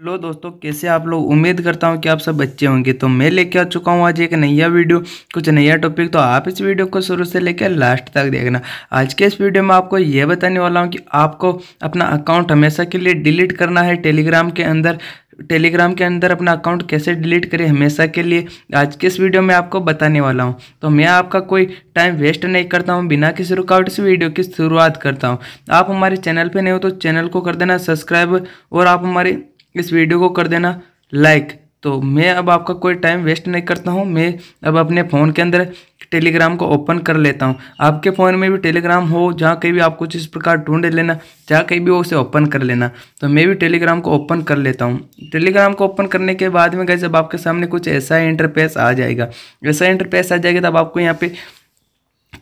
hello दोस्तों कैसे आप लोग उम्मीद करता हूँ कि आप सब बच्चे होंगे तो मैं लेके आ चुका हूँ आज एक नया वीडियो कुछ नया टॉपिक तो आप इस वीडियो को शुरू से लेकर लास्ट तक देखना आज के इस वीडियो में आपको ये बताने वाला हूँ कि आपको अपना अकाउंट हमेशा के लिए डिलीट करना है टेलीग्राम के अंदर टेलीग्राम के अंदर अपना अकाउंट कैसे डिलीट करें हमेशा के लिए आज के इस वीडियो में आपको बताने वाला हूं तो मैं आपका कोई टाइम वेस्ट नहीं करता हूं बिना किसी रुकावट से वीडियो की शुरुआत करता हूं आप हमारे चैनल पे नहीं हो तो चैनल को कर देना सब्सक्राइब और आप हमारे इस वीडियो को कर देना लाइक तो मैं अब आपका कोई टाइम वेस्ट नहीं करता हूँ मैं अब अपने फ़ोन के अंदर टेलीग्राम को ओपन कर लेता हूँ आपके फ़ोन में भी टेलीग्राम हो जहाँ कहीं भी आप कुछ इस प्रकार ढूंढ लेना जहाँ कहीं भी उसे ओपन कर लेना तो मैं भी टेलीग्राम को ओपन कर लेता हूँ टेलीग्राम को ओपन करने के बाद में गए जब आपके सामने कुछ ऐसा इंटरपेस आ जाएगा ऐसा इंटरपेस आ जाएगा तब आपको यहाँ पर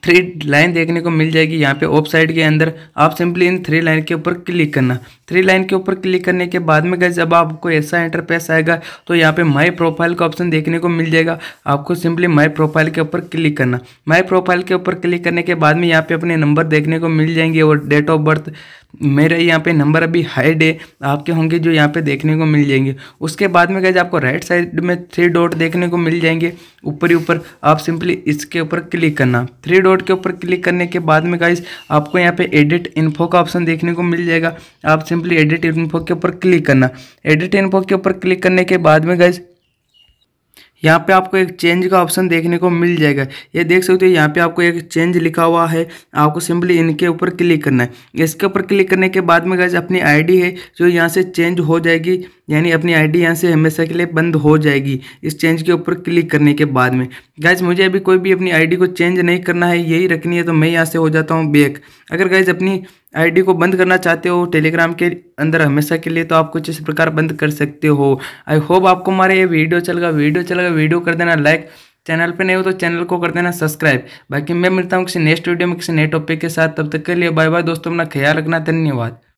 थ्री लाइन देखने को मिल जाएगी यहाँ पे ऑफ साइड के अंदर आप सिंपली इन थ्री लाइन के ऊपर क्लिक करना थ्री लाइन के ऊपर क्लिक करने के बाद में गए जब आपको ऐसा इंटरफेस आएगा तो यहाँ पे माय प्रोफाइल का ऑप्शन देखने को मिल जाएगा आपको सिंपली माय प्रोफाइल के ऊपर क्लिक करना माय प्रोफाइल के ऊपर क्लिक करने के बाद में यहाँ पे अपने नंबर देखने को मिल जाएंगे और डेट ऑफ बर्थ मेरे यहाँ पे नंबर अभी हाइड है आपके होंगे जो यहाँ पे देखने को मिल जाएंगे उसके बाद में गैज आपको राइट साइड में थ्री डॉट देखने को मिल जाएंगे ऊपर ही ऊपर आप सिंपली इसके ऊपर क्लिक करना थ्री डॉट के ऊपर क्लिक करने के बाद में गाइज आपको यहाँ पे एडिट इन्फो का ऑप्शन देखने को मिल जाएगा आप सिंपली एडिट इन्फो के ऊपर क्लिक करना एडिट इन्फो के ऊपर क्लिक करने के बाद में गाइज यहाँ पे आपको एक चेंज का ऑप्शन देखने को मिल जाएगा ये देख सकते हो यहाँ पे आपको एक चेंज लिखा हुआ है आपको सिंपली इनके ऊपर क्लिक करना है इसके ऊपर क्लिक करने के बाद में गैस अपनी आईडी है जो यहाँ से चेंज हो जाएगी यानी अपनी आईडी यहाँ से हमेशा के लिए बंद हो जाएगी इस चेंज के ऊपर क्लिक करने के बाद में गैज मुझे अभी कोई भी अपनी आई को चेंज नहीं करना है यही रखनी है तो मैं यहाँ से हो जाता हूँ बेक अगर गैज अपनी आईडी को बंद करना चाहते हो टेलीग्राम के अंदर हमेशा के लिए तो आप कुछ इस प्रकार बंद कर सकते हो आई होप आपको हमारे ये वीडियो चलेगा अच्छा वीडियो चलेगा अच्छा वीडियो कर देना लाइक चैनल पे नहीं हो तो चैनल को कर देना सब्सक्राइब बाकी मैं मिलता हूँ किसी नेक्स्ट वीडियो में किसी नए टॉपिक के साथ तब तक के लिए बाय बाय दोस्तों अपना ख्याल रखना धन्यवाद